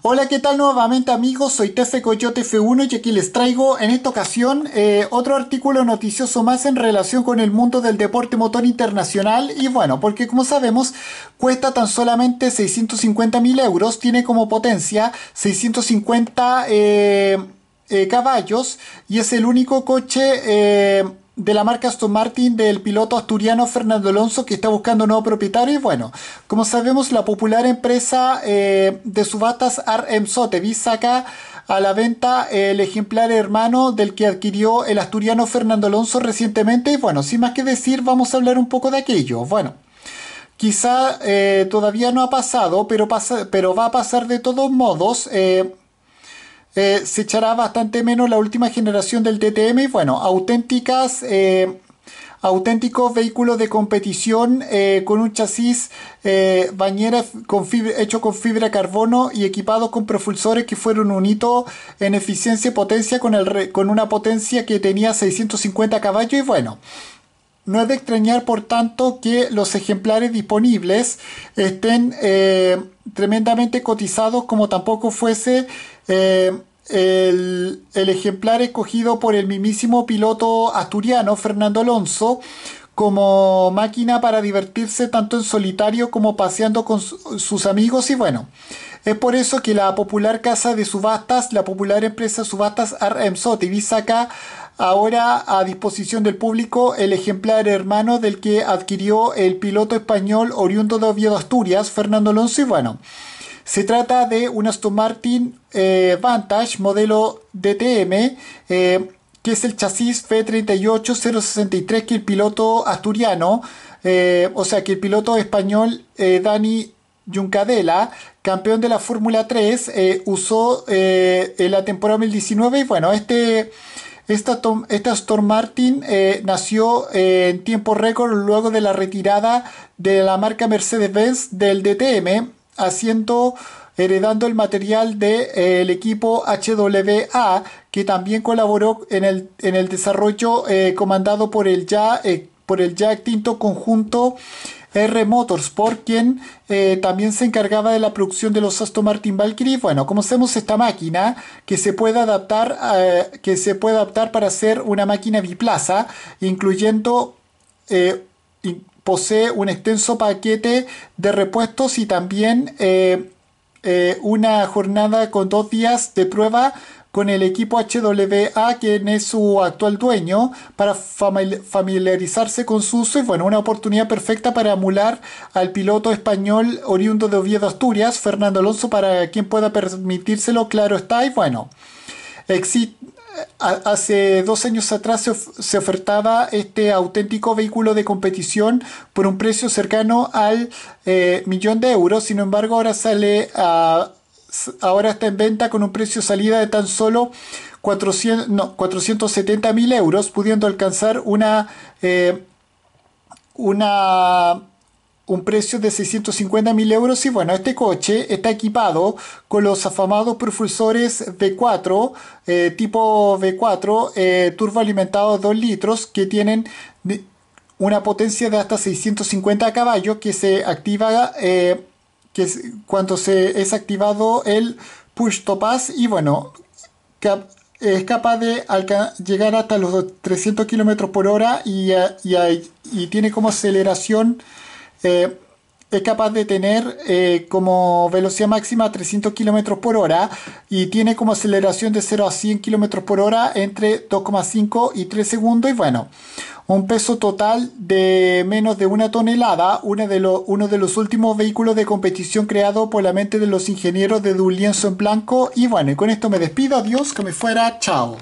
Hola, ¿qué tal nuevamente amigos? Soy Tefe Coyote F1 y aquí les traigo en esta ocasión eh, otro artículo noticioso más en relación con el mundo del deporte motor internacional y bueno, porque como sabemos cuesta tan solamente 650 mil euros, tiene como potencia 650 eh, eh, caballos y es el único coche de la marca Aston Martin del piloto asturiano Fernando Alonso que está buscando nuevo propietario y bueno, como sabemos la popular empresa eh, de subastas RM Sotheby's saca a la venta el ejemplar hermano del que adquirió el asturiano Fernando Alonso recientemente y bueno, sin más que decir vamos a hablar un poco de aquello. Bueno, quizá eh, todavía no ha pasado, pero, pasa, pero va a pasar de todos modos. Eh, eh, se echará bastante menos la última generación del TTM y bueno, auténticas, eh, auténticos vehículos de competición eh, con un chasis bañera hecho con fibra carbono y equipados con propulsores que fueron un hito en eficiencia y potencia con, el, con una potencia que tenía 650 caballos y bueno. No es de extrañar, por tanto, que los ejemplares disponibles estén eh, tremendamente cotizados como tampoco fuese eh, el, ejemplar escogido por el mismísimo piloto asturiano Fernando Alonso como máquina para divertirse tanto en solitario como paseando con sus amigos y bueno. Es por eso que la popular casa de subastas, la popular empresa subastas RM Sotheby's acá ahora a disposición del público el ejemplar hermano del que adquirió el piloto español oriundo de Oviedo, Asturias, Fernando Alonso y bueno, se trata de un Aston Martin eh, Vantage modelo DTM eh, que es el chasis F38063 que el piloto asturiano, eh, o sea que el piloto español Dani Juncadela campeón de la Fórmula 3, usó en la temporada 2019 y bueno, este esta, Tom, Martin eh, nació eh, en tiempo récord luego de la retirada de la marca Mercedes-Benz del DTM, haciendo heredando el material del de, eh, equipo HWA, que también colaboró en el, en el desarrollo comandado por el ya, por el ya extinto conjunto R Motorsport, quien eh, también se encargaba de la producción de los Aston Martin Valkyrie. Bueno, conocemos esta máquina que se puede adaptar, eh, que se puede adaptar para ser una máquina biplaza, incluyendo eh, posee un extenso paquete de repuestos y también una jornada con dos días de prueba con el equipo HWA, quien es su actual dueño, para familiarizarse con su uso eh, y bueno, una oportunidad perfecta para emular al piloto español oriundo de Oviedo, Asturias, Fernando Alonso, para quien pueda permitírselo, claro está, y bueno, hace dos años atrás se, ofertaba este auténtico vehículo de competición por un precio cercano al eh, millón de euros, sin embargo ahora sale a ahora está en venta con un precio salida de tan solo 400, 470 mil euros, pudiendo alcanzar una, eh, una, un precio de 650.000 mil euros. Y bueno, este coche está equipado con los afamados propulsores V4, eh, tipo V4, turbo eh, turboalimentados 2 litros, que tienen una potencia de hasta 650 caballos que se activa que cuando se es activado el push to pass y bueno, es capaz de llegar hasta los 300 km por hora y, tiene como aceleración, eh, es capaz de tener eh, como velocidad máxima 300 km por hora y tiene como aceleración de 0 a 100 km por hora entre 2,5 y 3 segundos y bueno un peso total de menos de una tonelada, uno de los últimos vehículos de competición creado por la mente de los ingenieros de un en blanco. Y bueno, y con esto me despido, adiós, que me fuera, chao.